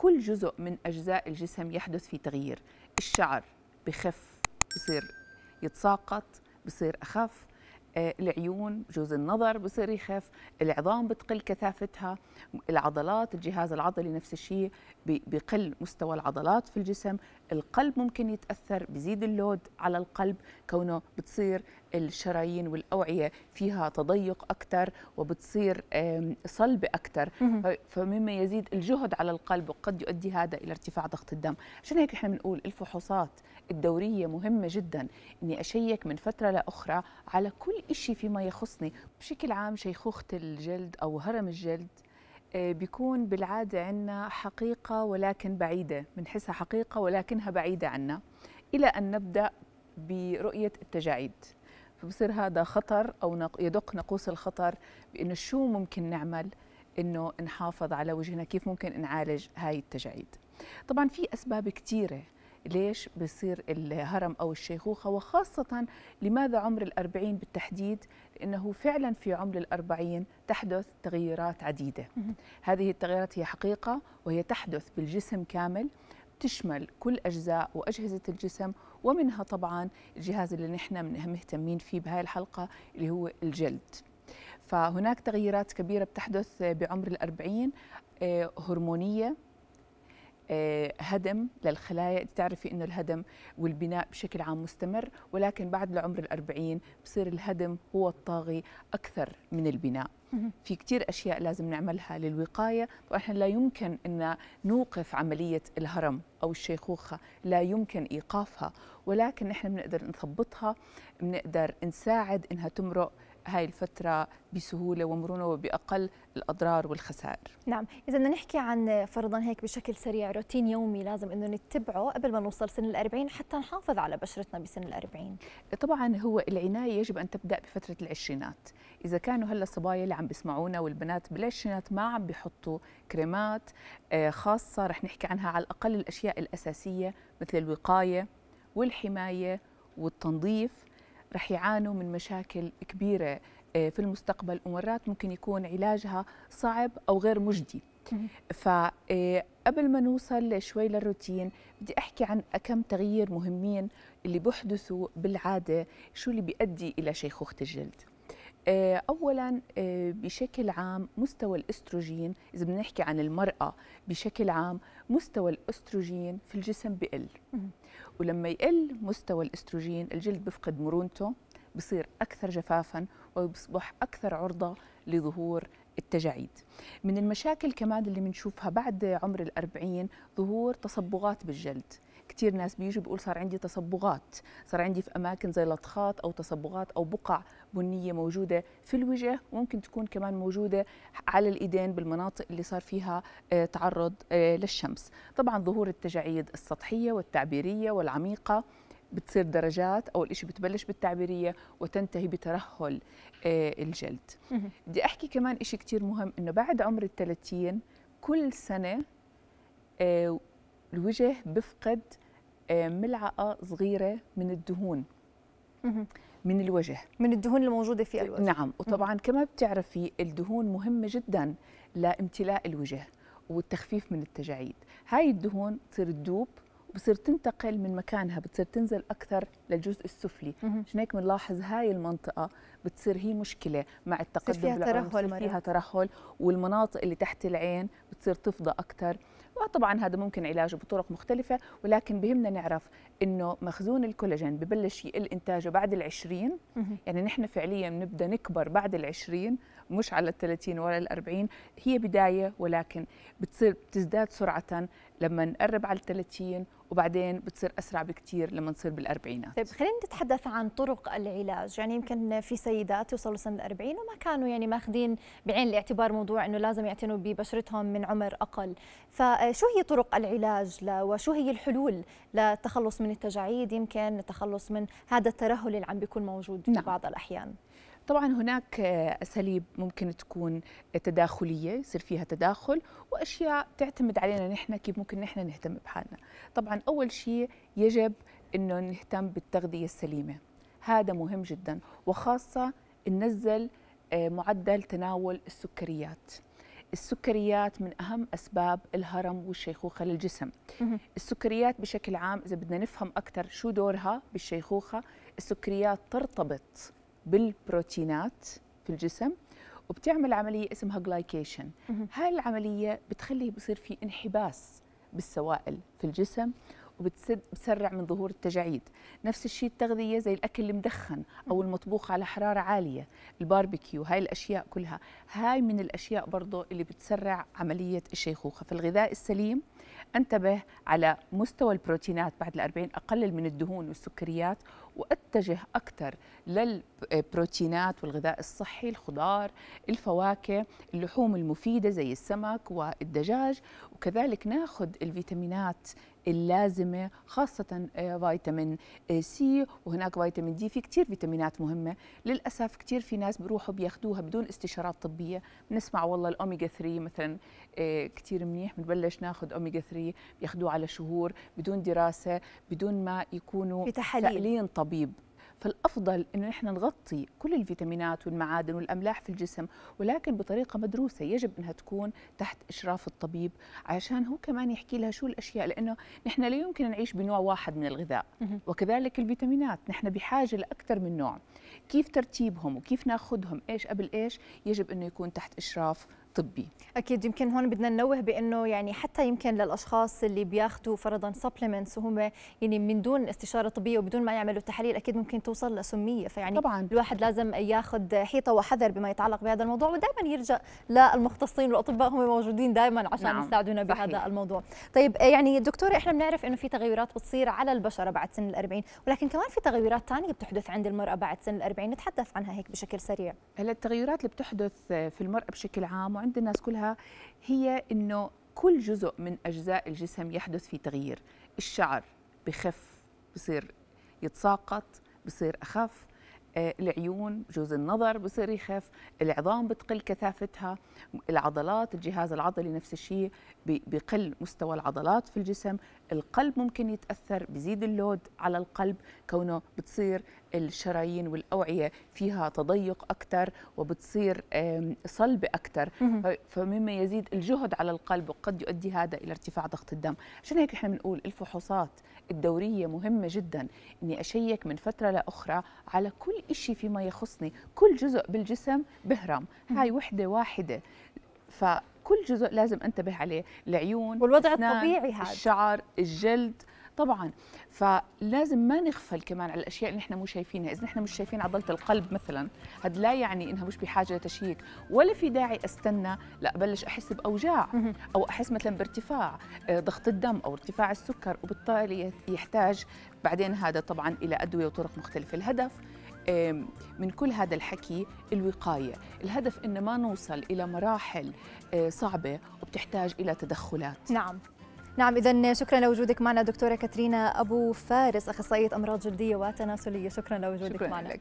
كل جزء من أجزاء الجسم يحدث في تغيير الشعر بخف بصير يتساقط بصير أخف آه، العيون جوز النظر بصير يخف العظام بتقل كثافتها العضلات الجهاز العضلي نفس الشيء بقل مستوى العضلات في الجسم القلب ممكن يتاثر بزيد اللود على القلب كونه بتصير الشرايين والاوعيه فيها تضيق اكثر وبتصير صلبه اكثر فمما يزيد الجهد على القلب وقد يؤدي هذا الى ارتفاع ضغط الدم عشان هيك احنا بنقول الفحوصات الدوريه مهمه جدا اني اشيك من فتره لاخرى على كل شيء فيما يخصني بشكل عام شيخوخه الجلد او هرم الجلد آه، بيكون بالعادة عنا حقيقة ولكن بعيدة بنحسها حقيقة ولكنها بعيدة عنا إلى أن نبدأ برؤية التجاعيد فبصير هذا خطر أو يدق نقوس الخطر بأنه شو ممكن نعمل أنه نحافظ على وجهنا كيف ممكن نعالج هاي التجاعيد طبعا في أسباب كثيرة ليش بصير الهرم أو الشيخوخة وخاصة لماذا عمر الأربعين بالتحديد لأنه فعلا في عمر الأربعين تحدث تغييرات عديدة هذه التغييرات هي حقيقة وهي تحدث بالجسم كامل تشمل كل أجزاء وأجهزة الجسم ومنها طبعا الجهاز اللي نحن مهتمين فيه بهاي الحلقة اللي هو الجلد فهناك تغييرات كبيرة بتحدث بعمر الأربعين آه، هرمونية آه، هدم للخلايا تعرفي انه الهدم والبناء بشكل عام مستمر ولكن بعد العمر الأربعين بصير الهدم هو الطاغي اكثر من البناء في كثير اشياء لازم نعملها للوقايه واحنا لا يمكن ان نوقف عمليه الهرم او الشيخوخه لا يمكن ايقافها ولكن نحن بنقدر نثبطها بنقدر نساعد انها تمرق هاي الفترة بسهولة ومرونة وبأقل الأضرار والخسائر نعم إذا بدنا نحكي عن فرضا هيك بشكل سريع روتين يومي لازم أنه نتبعه قبل ما نوصل سن الأربعين حتى نحافظ على بشرتنا بسن الأربعين طبعا هو العناية يجب أن تبدأ بفترة العشرينات إذا كانوا هلا الصبايا اللي عم بيسمعونا والبنات بالعشرينات ما عم بيحطوا كريمات آه، خاصة رح نحكي عنها على الأقل الأشياء الأساسية مثل الوقاية والحماية والتنظيف رح يعانوا من مشاكل كبيرة آه، في المستقبل ومرات ممكن يكون علاجها صعب أو غير مجدي فقبل آه، ما نوصل شوي للروتين بدي أحكي عن كم تغيير مهمين اللي بيحدثوا بالعادة شو اللي بيؤدي إلى شيخوخة الجلد آه، اولا آه، بشكل عام مستوى الاستروجين اذا بنحكي عن المراه بشكل عام مستوى الاستروجين في الجسم بقل ولما يقل مستوى الاستروجين الجلد بفقد مرونته بصير اكثر جفافا وبصبح اكثر عرضه لظهور التجاعيد من المشاكل كمان اللي بنشوفها بعد عمر الأربعين ظهور تصبغات بالجلد كثير ناس بيجوا بيقول صار عندي تصبغات صار عندي في اماكن زي لطخات او تصبغات او بقع بنيه موجوده في الوجه وممكن تكون كمان موجوده على الايدين بالمناطق اللي صار فيها آه، تعرض آه، للشمس طبعا ظهور التجاعيد السطحيه والتعبيريه والعميقه بتصير درجات اول شيء بتبلش بالتعبيريه وتنتهي بترهل آه، الجلد بدي احكي كمان شيء كثير مهم انه بعد عمر ال 30 كل سنه الوجه بفقد آه، ملعقه صغيره من الدهون من الوجه من الدهون الموجوده في الوجه نعم وطبعا كما بتعرفي الدهون مهمه جدا لامتلاء الوجه والتخفيف من التجاعيد هاي الدهون تصير تذوب وبصير تنتقل من مكانها بتصير تنزل اكثر للجزء السفلي عشان هيك بنلاحظ هاي المنطقه بتصير هي مشكله مع التقدم فيها ترهل فيها ترهل والمناطق اللي تحت العين بتصير تفضى اكثر وطبعا هذا ممكن علاجه بطرق مختلفة ولكن بهمنا نعرف انه مخزون الكولاجين ببلش يقل انتاجه بعد العشرين يعني نحن فعليا بنبدا نكبر بعد العشرين مش على الثلاثين ولا الأربعين هي بداية ولكن بتصير بتزداد سرعة لما نقرب على الثلاثين وبعدين بتصير اسرع بكثير لما نصير بالاربعينات طيب خلينا نتحدث عن طرق العلاج يعني يمكن في سيدات يوصلوا سن الأربعين وما كانوا يعني ماخذين بعين الاعتبار موضوع انه لازم يعتنوا ببشرتهم من عمر اقل فشو هي طرق العلاج وشو هي الحلول للتخلص من التجاعيد يمكن التخلص من هذا الترهل اللي عم بيكون موجود في نعم. بعض الاحيان طبعا هناك آه، اساليب ممكن تكون تداخليه يصير فيها تداخل واشياء تعتمد علينا نحن كيف ممكن نحن نهتم بحالنا طبعا اول شيء يجب انه نهتم بالتغذيه السليمه هذا مهم جدا وخاصه ننزل آه، معدل تناول السكريات السكريات من أهم أسباب الهرم والشيخوخة للجسم السكريات بشكل عام إذا بدنا نفهم أكثر شو دورها بالشيخوخة السكريات ترتبط بالبروتينات في الجسم وبتعمل عملية اسمها جلايكيشن هاي العملية بتخلي بصير في انحباس بالسوائل في الجسم وبتسرع من ظهور التجاعيد نفس الشيء التغذية زي الأكل المدخن أو المطبوخ على حرارة عالية الباربيكيو هاي الأشياء كلها هاي من الأشياء برضو اللي بتسرع عملية الشيخوخة فالغذاء السليم انتبه على مستوى البروتينات بعد الأربعين أقلل من الدهون والسكريات وأتجه أكثر للبروتينات والغذاء الصحي الخضار الفواكه اللحوم المفيدة زي السمك والدجاج وكذلك ناخذ الفيتامينات اللازمة خاصة آه، فيتامين سي وهناك فيتامين دي في كتير فيتامينات مهمة للأسف كتير في ناس بروحوا بياخدوها بدون استشارات طبية بنسمع والله الأوميجا 3 مثلا إيه، كثير منيح بنبلش ناخذ اوميجا 3 بياخذوه على شهور بدون دراسه بدون ما يكونوا سائلين طبيب فالافضل انه نحن نغطي كل الفيتامينات والمعادن والاملاح في الجسم ولكن بطريقه مدروسه يجب انها تكون تحت اشراف الطبيب عشان هو كمان يحكي لها شو الاشياء لانه نحن لا يمكن نعيش بنوع واحد من الغذاء وكذلك الفيتامينات نحن بحاجه لاكثر من نوع كيف ترتيبهم وكيف ناخذهم ايش قبل ايش يجب انه يكون تحت اشراف الطبي اكيد يمكن هون بدنا ننوه بانه يعني حتى يمكن للاشخاص اللي بياخذوا فرضا سبلمنتس وهم يعني من دون استشاره طبيه وبدون ما يعملوا تحاليل اكيد ممكن توصل لسميه فيعني طبعا الواحد لازم ياخذ حيطه وحذر بما يتعلق بهذا الموضوع ودائما يلجا للمختصين والاطباء هم موجودين دائما عشان نعم. يساعدونا بهذا الموضوع طيب آه، يعني دكتوره احنا بنعرف انه في تغيرات بتصير على البشره بعد سن ال40 ولكن كمان في تغيرات ثانيه بتحدث عند المراه بعد سن ال40 نتحدث عنها هيك بشكل سريع هلا التغيرات اللي بتحدث في المراه بشكل عام عند الناس كلها هي انه كل جزء من اجزاء الجسم يحدث فيه تغيير الشعر بخف بصير يتساقط بصير اخف آه، العيون جزء النظر بصير يخف العظام بتقل كثافتها العضلات الجهاز العضلي نفس الشيء بقل مستوى العضلات في الجسم القلب ممكن يتأثر بزيد اللود على القلب كونه بتصير الشرايين والاوعيه فيها تضيق اكثر وبتصير صلبه اكثر فمما يزيد الجهد على القلب وقد يؤدي هذا الى ارتفاع ضغط الدم عشان هيك احنا بنقول الفحوصات الدوريه مهمه جدا اني اشيك من فتره لاخرى على كل شيء فيما يخصني كل جزء بالجسم بهرم هاي وحده واحده فكل جزء لازم انتبه عليه العيون والوضع الطبيعي هذا الشعر الجلد طبعا فلازم ما نغفل كمان على الاشياء اللي نحن مو شايفينها اذا نحن مش شايفين عضله القلب مثلا هذا لا يعني انها مش بحاجه لتشييك ولا في داعي استنى لا بلش احس باوجاع او احس مثلا بارتفاع آه، ضغط الدم او ارتفاع السكر وبالتالي يحتاج بعدين هذا طبعا الى ادويه وطرق مختلفه الهدف من كل هذا الحكي الوقاية الهدف إن ما نوصل إلى مراحل آه، صعبة وبتحتاج إلى تدخلات نعم نعم إذا شكرا لوجودك معنا دكتورة كاترينا أبو فارس أخصائية أمراض جلدية وتناسلية شكرا لوجودك شكرا معنا لك.